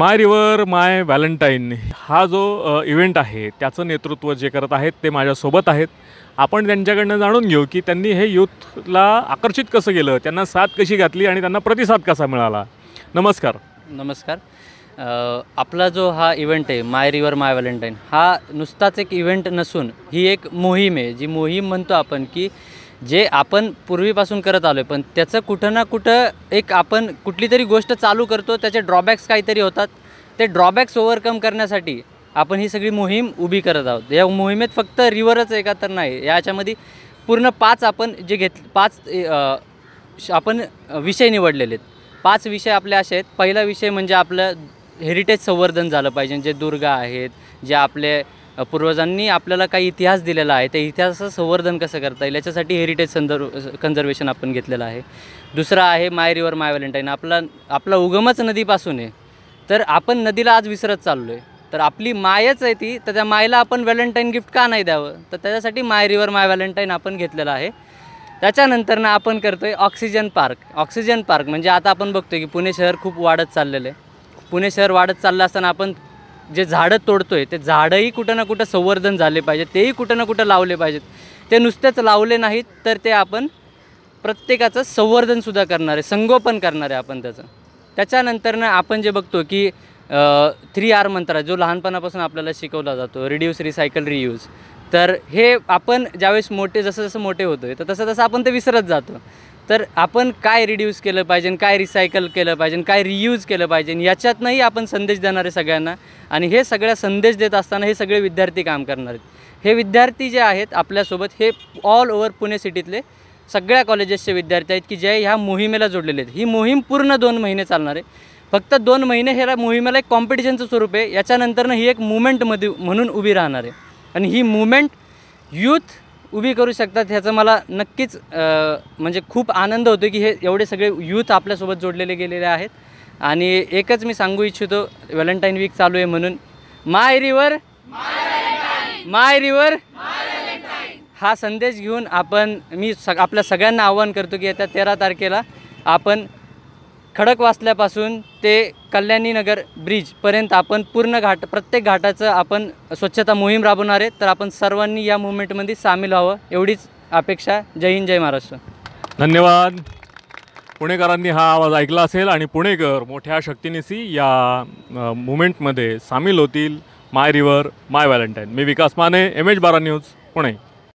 my river my Valentine हा जो event आहे त्याचं नेतृत्व जे करत आहेत ते माझ्यासोबत आहेत आपण त्यांच्याकडनं जाणून घेऊ की त्यांनी हे यूथला आकर्षित कसं केलं त्यांना साथ कशी घातली आणि त्यांना प्रतिसाद कसा मिळाला नमस्कार नमस्कार आपला जो हा इव्हेंट आहे माय रिवर माय व्हॅलेंटाईन हा नुसताच एक इव्हेंट नसून ही एक मोहीम आहे जी मोहीम म्हणतो आपण की जे आपण पूर्वीपासून करत आलो आहे पण त्याचं कुठं ना कुठं एक आपण कुठली तरी गोष्ट चालू करतो त्याचे ड्रॉबॅक्स काहीतरी होतात ते ड्रॉबॅक्स ओव्हरकम करण्यासाठी आपण ही सगळी मोहीम उभी करत आहोत या मोहिमेत फक्त रिवरच आहे तर नाही याच्यामध्ये पूर्ण पाच आपण जे घेत पाच आपण विषय निवडलेले आहेत पाच विषय आपले असे आहेत पहिला विषय म्हणजे आपलं हेरिटेज संवर्धन झालं पाहिजे जे दुर्गा आहेत जे आपले पूर्वजांनी आपल्याला काही इतिहास दिलेला आहे त्या इतिहासाचं संवर्धन कसं करता येईल याच्यासाठी हेरिटेज संदर्व कन्झर्वेशन आपण घेतलेलं आहे दुसरा आहे माय रिवर माय व्हॅलेंटाईन आपला आपला उगमच नदीपासून आहे तर आपण नदीला आज विसरत चाललो आहे तर आपली मायच आहे ती तर त्या मायला आपण व्हॅलेंटाईन गिफ्ट का नाही द्यावं तर त्याच्यासाठी माय रिवर माय व्हॅलेंटाईन आपण घेतलेलं आहे ना आपण करतो आहे ऑक्सिजन पार्क ऑक्सिजन पार्क म्हणजे आता आपण बघतो की पुणे शहर खूप वाढत चाललेलं आहे पुणे शहर वाढत चाललं असताना आपण जे झाडं तोडतो आहे ते झाडंही कुठं ना कुठं संवर्धन झाले पाहिजे तेही कुठं ना कुठं लावले पाहिजेत ते नुसतेच लावले नाहीत तर ते आपण प्रत्येकाचं संवर्धनसुद्धा करणार आहे संगोपन करणार आहे आपण त्याचं त्याच्यानंतरनं आपण जे बघतो की थ्री आर मंत्र जो लहानपणापासून आपल्याला शिकवला जातो रिड्यूस रिसायकल रियूज तर हे आपण ज्यावेळेस मोठे जसं जसं मोठे होतो आहे तर तसं तसं आपण ते विसरत जातो तर आपण काय रिड्यूस केलं पाहिजे काय रिसायकल केलं पाहिजे काय रियूज केलं पाहिजे याच्यातनंही आपण संदेश देणार आहे सगळ्यांना आणि हे सगळ्या संदेश देत असताना हे सगळे विद्यार्थी काम करणार आहेत हे विद्यार्थी जे आहेत आपल्यासोबत हे ऑल ओव्हर पुणे सिटीतले सगळ्या कॉलेजेसचे विद्यार्थी आहेत की जे ह्या मोहिमेला जोडलेले आहेत ही मोहीम पूर्ण दोन महिने चालणार आहे फक्त दोन महिने ह्या मोहिमेला एक कॉम्पिटिशनचं स्वरूप आहे याच्यानंतरनं ही एक मुवमेंटमध्ये म्हणून उभी राहणार आहे आणि ही मुवमेंट यूथ उभी करू शकतात ह्याचा मला नक्कीच म्हणजे खूप आनंद होतो की हे एवढे सगळे यूथ आपल्यासोबत जोडलेले गेलेले आहेत आणि एकच मी सांगू इच्छितो व्हॅलेंटाईन वीक चालू आहे म्हणून माय रिवर माय रिवर हा संदेश घेऊन आपण मी स आपल्या सगळ्यांना आवाहन करतो की येत्या तेरा तारखेला आपण खडकवासल्यापासून ते कल्याणीनगर ब्रिजपर्यंत आपण पूर्ण घाट प्रत्येक घाटाचं आपण स्वच्छता मोहीम राबवणार आहे तर आपण सर्वांनी या मुवमेंटमध्ये सामील व्हावं एवढीच अपेक्षा जय हिंद जय महाराष्ट्र धन्यवाद पुणेकरांनी हा आवाज ऐकला असेल आणि पुणेकर मोठ्या शक्तीनेसी या मुवमेंटमध्ये सामील होतील माय रिवर माय व्हॅलेंटाईन मी विकास माने एम एच बारा न्यूज पुणे